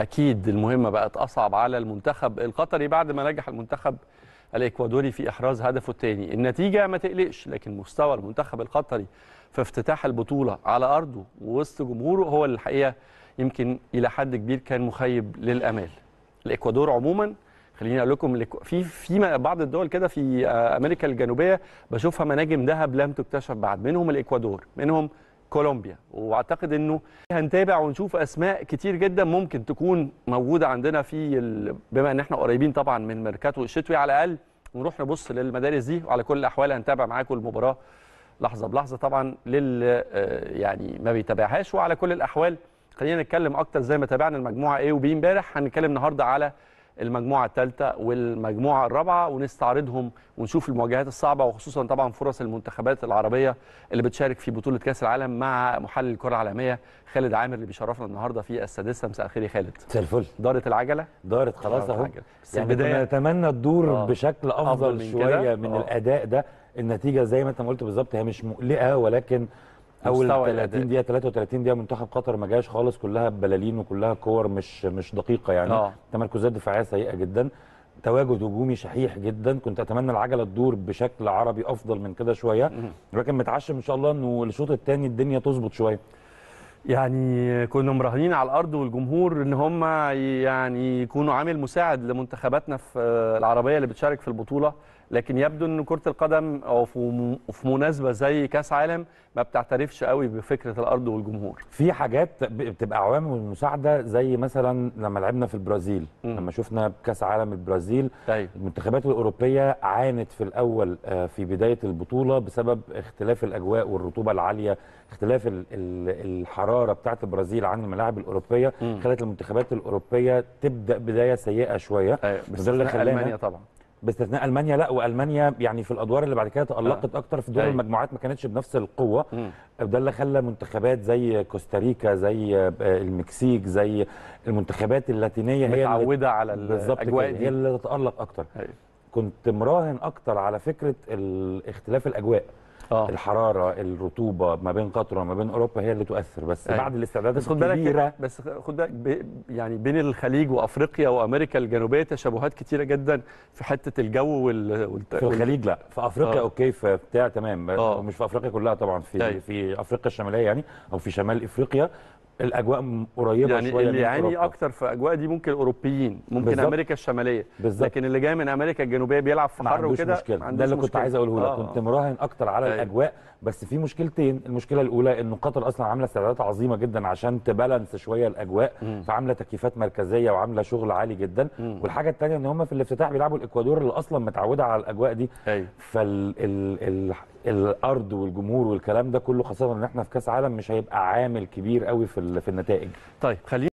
اكيد المهمه بقت اصعب على المنتخب القطري بعد ما نجح المنتخب الاكوادوري في احراز هدفه الثاني النتيجه ما تقلقش لكن مستوى المنتخب القطري في افتتاح البطوله على ارضه ووسط جمهوره هو اللي الحقيقه يمكن الى حد كبير كان مخيب للامال الاكوادور عموما خليني اقول لكم في في بعض الدول كده في آه، امريكا الجنوبيه بشوفها مناجم ذهب لم تكتشف بعد منهم الاكوادور منهم كولومبيا واعتقد انه هنتابع ونشوف اسماء كتير جدا ممكن تكون موجوده عندنا في ال... بما ان احنا قريبين طبعا من ميركاتو الشتوي على الاقل ونروح نبص للمدارس دي وعلى كل الاحوال هنتابع معاكم المباراه لحظه بلحظه طبعا لل آه، يعني ما بيتابعهاش وعلى كل الاحوال خلينا نتكلم اكتر زي ما تابعنا المجموعه ايه وبي امبارح هنتكلم النهارده على المجموعه الثالثه والمجموعه الرابعه ونستعرضهم ونشوف المواجهات الصعبه وخصوصا طبعا فرص المنتخبات العربيه اللي بتشارك في بطوله كاس العالم مع محلل الكره العالميه خالد عامر اللي بيشرفنا النهارده في السادسه مساء الخير يا خالد مساء الفل دارت العجله دارت خلاص اهو يعني بدنا نتمنى الدور آه. بشكل افضل, أفضل من شويه من آه. الاداء ده النتيجه زي ما انت قلت بالظبط هي مش مقلقه ولكن اول 30 دقيقه 33 دقيقه منتخب قطر ما جاش خالص كلها بلالين وكلها كور مش مش دقيقه يعني أوه. تمركزات دفاعيه سيئه جدا تواجد هجومي شحيح جدا كنت اتمنى العجله تدور بشكل عربي افضل من كده شويه ولكن متعشم ان شاء الله انه الشوط الثاني الدنيا تظبط شويه يعني كنا مراهنين على الارض والجمهور ان هم يعني يكونوا عامل مساعد لمنتخباتنا في العربيه اللي بتشارك في البطوله لكن يبدو ان كره القدم او في مناسبه زي كاس عالم ما بتعترفش قوي بفكره الارض والجمهور في حاجات بتبقى عوامل المساعده زي مثلا لما لعبنا في البرازيل م. لما شفنا كاس عالم البرازيل طيب. المنتخبات الاوروبيه عانت في الاول آه، في بدايه البطوله بسبب اختلاف الاجواء والرطوبه العاليه اختلاف الحراره بتاعه البرازيل عن الملاعب الاوروبيه م. خلت المنتخبات الاوروبيه تبدا بدايه سيئه شويه أيوة. بس ده اللي خلانا المانيا طبعا باستثناء المانيا لا والمانيا يعني في الادوار اللي بعد كده تالقت آه. اكتر في دور أي. المجموعات ما كانتش بنفس القوه ده اللي خلى منتخبات زي كوستاريكا زي آه، المكسيك زي المنتخبات اللاتينيه هي متعوده على الاجواء دي هي اللي تتالق اكتر أي. كنت مراهن اكتر على فكره الاختلاف الاجواء آه. الحراره الرطوبه ما بين قطر وما بين اوروبا هي اللي تؤثر بس أي. أيوة. بعد الاستعدادات بس خد بالك بس خد بالك يعني بين الخليج وافريقيا وامريكا الجنوبيه تشابهات كتيره جدا في حته الجو وال, في الخليج لا في افريقيا آه. اوكي في بتاع تمام آه. مش في افريقيا كلها طبعا في أي. أيوة. في افريقيا الشماليه يعني او في شمال افريقيا الاجواء قريبه يعني شويه اللي يعاني اكتر في اجواء دي ممكن الاوروبيين ممكن بالزبط. امريكا الشماليه بالزبط. لكن اللي جاي من امريكا الجنوبيه بيلعب في حر وكده ده اللي كنت عايز اقوله لك آه. كنت مراهن اكتر على آه. الاجواء بس في مشكلتين المشكله الاولى ان قطر اصلا عامله استعدادات عظيمه جدا عشان تبالانس شويه الاجواء م. فعامله تكييفات مركزيه وعامله شغل عالي جدا م. والحاجه الثانيه ان هم في الافتتاح بيلعبوا الاكوادور اللي اصلا متعوده على الاجواء دي آه. فال ال... ال... الارض والجمهور والكلام ده كله خاصه ان احنا في كاس عالم مش هيبقى عامل كبير قوي في في النتائج طيب خلينا